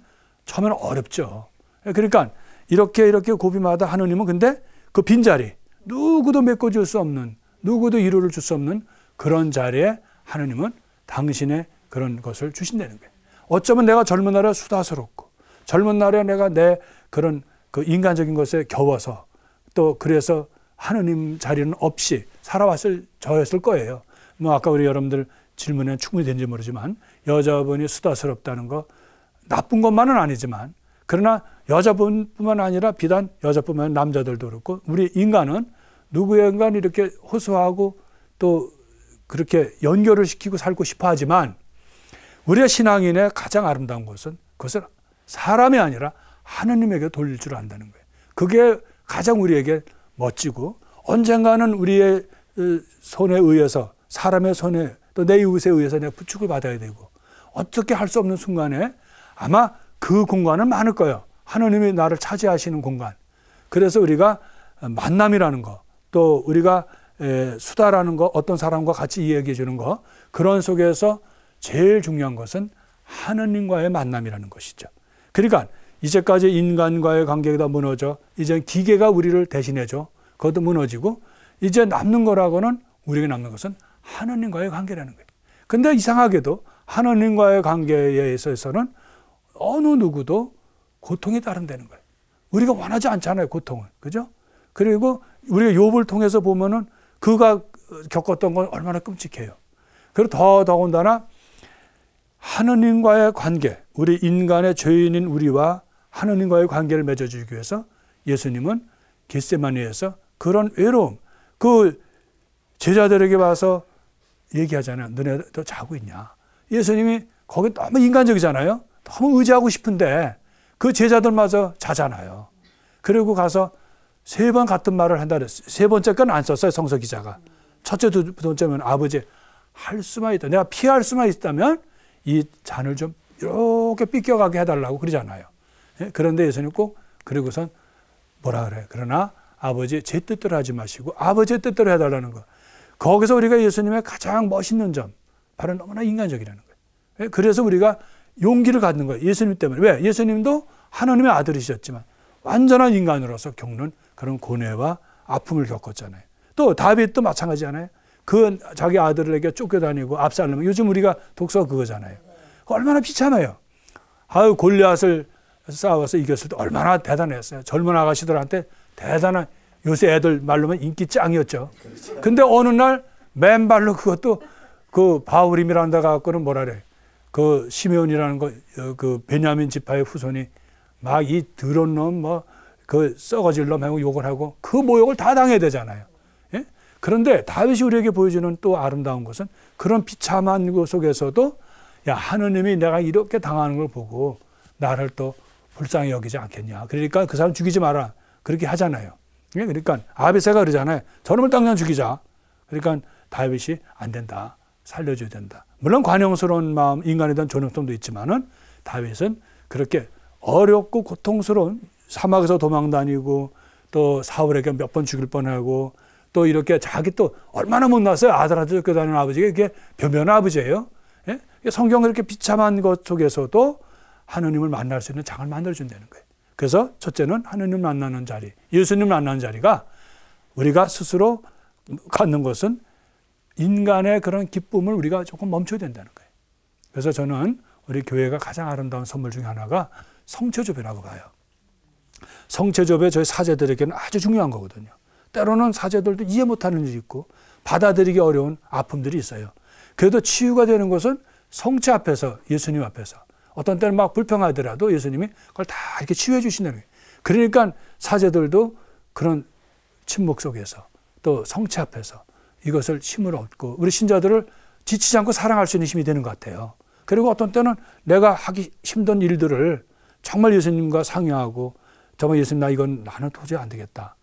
A: 처음엔 어렵죠. 그러니까 이렇게 이렇게 고비마다 하느님은 근데 그 빈자리 누구도 메꿔줄 수 없는 누구도 이루를 줄 수 없는 그런 자리에 하느님은 당신의 그런 것을 주신다는 거예요. 어쩌면 내가 젊은 날에 수다스럽고 젊은 날에 내가 내 그런 그 인간적인 것에 겨워서 또 그래서 하느님 자리는 없이 살아왔을 저였을 거예요. 뭐 아까 우리 여러분들 질문에 충분히 된지 모르지만 여자분이 수다스럽다는 거 나쁜 것만은 아니지만 그러나 여자분뿐만 아니라 비단 여자뿐만 아니라 남자들도 그렇고 우리 인간은 누구인가 이렇게 호소하고 또 그렇게 연결을 시키고 살고 싶어 하지만 우리의 신앙인의 가장 아름다운 것은 그것을 사람이 아니라 하느님에게 돌릴 줄 안다는 거예요. 그게 가장 우리에게 멋지고 언젠가는 우리의 손에 의해서 사람의 손에 또 내 이웃에 의해서 내가 부축을 받아야 되고 어떻게 할 수 없는 순간에 아마 그 공간은 많을 거예요. 하느님이 나를 차지하시는 공간. 그래서 우리가 만남이라는 거, 또 우리가 수다라는 거, 어떤 사람과 같이 이야기해 주는 거, 그런 속에서 제일 중요한 것은 하느님과의 만남이라는 것이죠. 그러니까 이제까지 인간과의 관계가 무너져 이제 기계가 우리를 대신해줘 그것도 무너지고 이제 남는 거라고는 우리에게 남는 것은 하느님과의 관계라는 거예요. 근데 이상하게도 하느님과의 관계에 있어서는 어느 누구도 고통이 따른다는 거예요. 우리가 원하지 않잖아요, 고통을. 그죠? 그리고 우리가 욕을 통해서 보면은 그가 겪었던 건 얼마나 끔찍해요. 그리고 더 더군다나 하느님과의 관계, 우리 인간의 죄인인 우리와 하느님과의 관계를 맺어주기 위해서 예수님은 겟세마니에서 그런 외로움, 그 제자들에게 와서 얘기하잖아요. 너네도 자고 있냐. 예수님이 거기 너무 인간적이잖아요. 너무 의지하고 싶은데 그 제자들마저 자잖아요. 그리고 가서 세 번 같은 말을 한다 그세 번째 건 안 썼어요. 성서 기자가. 첫째, 두 번째면 아버지 할 수만 있다. 내가 피할 수만 있다면 이 잔을 좀 이렇게 삐껴가게 해달라고 그러잖아요. 예? 그런데 예수님 꼭 그리고선 뭐라 그래 그러나 아버지 제 뜻대로 하지 마시고 아버지의 뜻대로 해달라는 거. 거기서 우리가 예수님의 가장 멋있는 점 바로 너무나 인간적이라는 거예요. 예? 그래서 우리가 용기를 갖는 거예요. 예수님 때문에. 왜? 예수님도 하나님의 아들이셨지만 완전한 인간으로서 겪는 그런 고뇌와 아픔을 겪었잖아요. 또 다윗도 마찬가지잖아요. 그 자기 아들에게 쫓겨다니고 압살롬. 요즘 우리가 독서 그거잖아요. 얼마나 비참해요. 아유 골리앗을 싸워서 이겼을 때 얼마나 대단했어요. 젊은 아가씨들한테 대단한 요새 애들 말로만 인기 짱이었죠. 근데 어느 날 맨발로 그것도 그 바울임이라는 데 갖고는 뭐라 그래. 그 시메온이라는 거그 어, 베냐민 지파의 후손이 막이 더러운 놈뭐그 썩어질 놈 하고 욕을 하고 그 모욕을 다 당해야 되잖아요. 예? 그런데 다윗이 우리에게 보여주는 또 아름다운 것은 그런 비참한 것 그 속에서도 야 하느님이 내가 이렇게 당하는 걸 보고 나를 또 불쌍히 여기지 않겠냐. 그러니까 그 사람 죽이지 마라. 그렇게 하잖아요. 예, 그러니까 아비세가 그러잖아요. 저놈을 당장 죽이자. 그러니까 다윗이 안 된다. 살려줘야 된다. 물론 관용스러운 마음, 인간에 대한 존엄성도 있지만은 다윗은 그렇게 어렵고 고통스러운 사막에서 도망 다니고 또 사울에게 몇 번 죽일 뻔하고 또 이렇게 자기 또 얼마나 못났어요. 아들한테 쫓겨다니는 아버지가 이게 변변한 아버지예요. 예? 성경을 이렇게 비참한 것 속에서도 하느님을 만날 수 있는 장을 만들어준다는 거예요. 그래서 첫째는 하느님 만나는 자리, 예수님 만나는 자리가 우리가 스스로 갖는 것은 인간의 그런 기쁨을 우리가 조금 멈춰야 된다는 거예요. 그래서 저는 우리 교회가 가장 아름다운 선물 중에 하나가 성체조배라고 봐요. 성체조배 저희 사제들에게는 아주 중요한 거거든요. 때로는 사제들도 이해 못하는 일이 있고 받아들이기 어려운 아픔들이 있어요. 그래도 치유가 되는 것은 성체 앞에서 예수님 앞에서 어떤 때는 막 불평하더라도 예수님이 그걸 다 이렇게 치유해 주신다는 거예요. 그러니까 사제들도 그런 침묵 속에서 또 성체 앞에서 이것을 힘을 얻고 우리 신자들을 지치지 않고 사랑할 수 있는 힘이 되는 것 같아요. 그리고 어떤 때는 내가 하기 힘든 일들을 정말 예수님과 상의하고 정말 예수님 나 이건 나는 도저히 안 되겠다.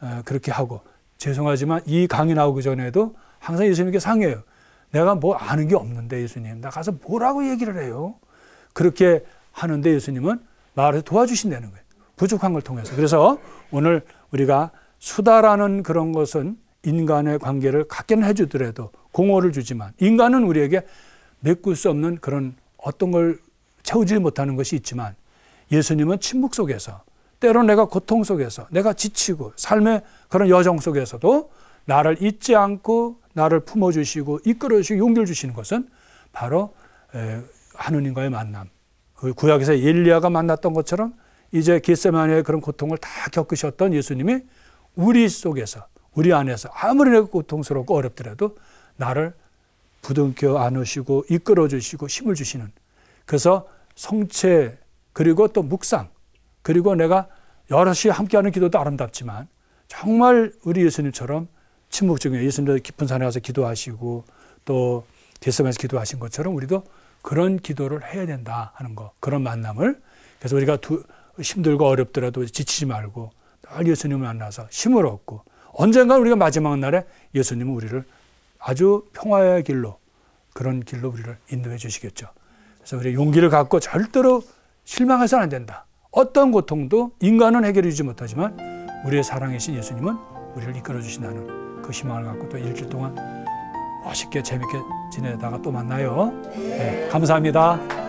A: 어, 그렇게 하고 죄송하지만 이 강의 나오기 전에도 항상 예수님께 상의해요. 내가 뭐 아는 게 없는데 예수님 나 가서 뭐라고 얘기를 해요. 그렇게 하는데 예수님은 나를 도와주신다는 거예요. 부족한 걸 통해서. 그래서 오늘 우리가 수다라는 그런 것은 인간의 관계를 갖게는 해주더라도 공허를 주지만 인간은 우리에게 메꿀 수 없는 그런 어떤 걸 채우지 못하는 것이 있지만 예수님은 침묵 속에서 때로 내가 고통 속에서 내가 지치고 삶의 그런 여정 속에서도 나를 잊지 않고 나를 품어주시고 이끌어주시고 용기를 주시는 것은 바로 하느님과의 만남. 그 구약에서 엘리야가 만났던 것처럼 이제 겟세마네의 그런 고통을 다 겪으셨던 예수님이 우리 속에서 우리 안에서 아무리 내가 고통스럽고 어렵더라도 나를 부둥켜 안으시고 이끌어 주시고 힘을 주시는 그래서 성체 그리고 또 묵상 그리고 내가 여럿이 함께하는 기도도 아름답지만 정말 우리 예수님처럼 침묵 중에 예수님도 깊은 산에 가서 기도하시고 또 겟세마에서 기도하신 것처럼 우리도 그런 기도를 해야 된다 하는 거. 그런 만남을. 그래서 우리가 두, 힘들고 어렵더라도 지치지 말고 늘 예수님을 만나서 힘을 얻고 언젠가 우리가 마지막 날에 예수님은 우리를 아주 평화의 길로 그런 길로 우리를 인도해 주시겠죠. 그래서 우리 용기를 갖고 절대로 실망해서는 안 된다. 어떤 고통도 인간은 해결해 주지 못하지만 우리의 사랑이신 예수님은 우리를 이끌어 주신다는 그 희망을 갖고 또 일주일 동안 맛있게 재밌게 지내다가 또 만나요. 네, 감사합니다.